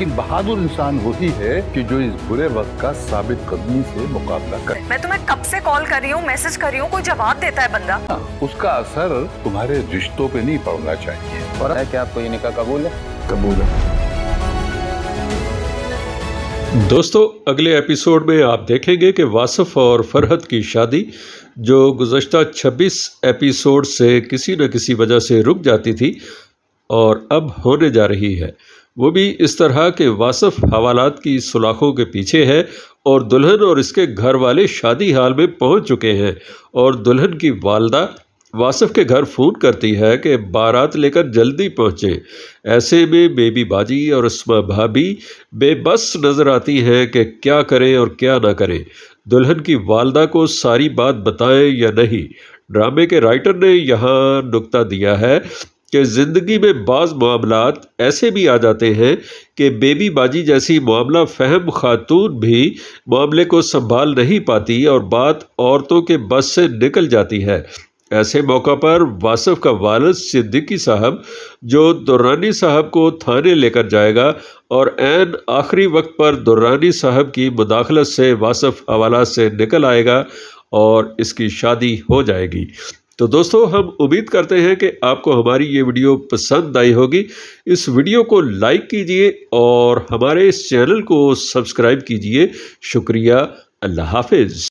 लेकिन बहादुर इंसान वही है कि जो इस बुरे वक्त का साबित कदमी से मुकाबला कर मैं तुम्हें कब से कॉल कर रही हूँ मैसेज कर रही हूँ कोई जवाब देता है बंदा आ, हाँ, उसका असर तुम्हारे रिश्तों पे नहीं पड़ना चाहिए और है क्या आपको ये निका कबूल है कबूल है दोस्तों अगले एपिसोड में आप देखेंगे कि वासफ और फरहत की शादी जो गुजशत 26 एपिसोड से किसी न किसी वजह से रुक जाती थी और अब होने जा रही है वो भी इस तरह के वासफ हवालात की सुलाखों के पीछे है और दुल्हन और इसके घर वाले शादी हाल में पहुंच चुके हैं और दुल्हन की वालदा वासफ के घर फ़ोन करती है कि बारात लेकर जल्दी पहुंचे ऐसे में बेबी बाजी और उसमा भाभी बेबस नज़र आती है कि क्या करें और क्या ना करें दुल्हन की वालदा को सारी बात बताएं या नहीं ड्रामे के राइटर ने यहाँ नुक्ता दिया है कि ज़िंदगी में बाज़ मामला ऐसे भी आ जाते हैं कि बेबी बाजी जैसी मामला फहम खातून भी मामले को संभाल नहीं पाती और बात औरतों के बस से निकल जाती है ऐसे मौका पर वासफ का वालद सिद्दीकी साहब जो दुरानी साहब को थाने लेकर जाएगा और एन आखिरी वक्त पर दुरानी साहब की मुदाखलत से वासफ हवाला से निकल आएगा और इसकी शादी हो जाएगी तो दोस्तों हम उम्मीद करते हैं कि आपको हमारी ये वीडियो पसंद आई होगी इस वीडियो को लाइक कीजिए और हमारे इस चैनल को सब्सक्राइब कीजिए शुक्रिया अल्लाह हाफिज़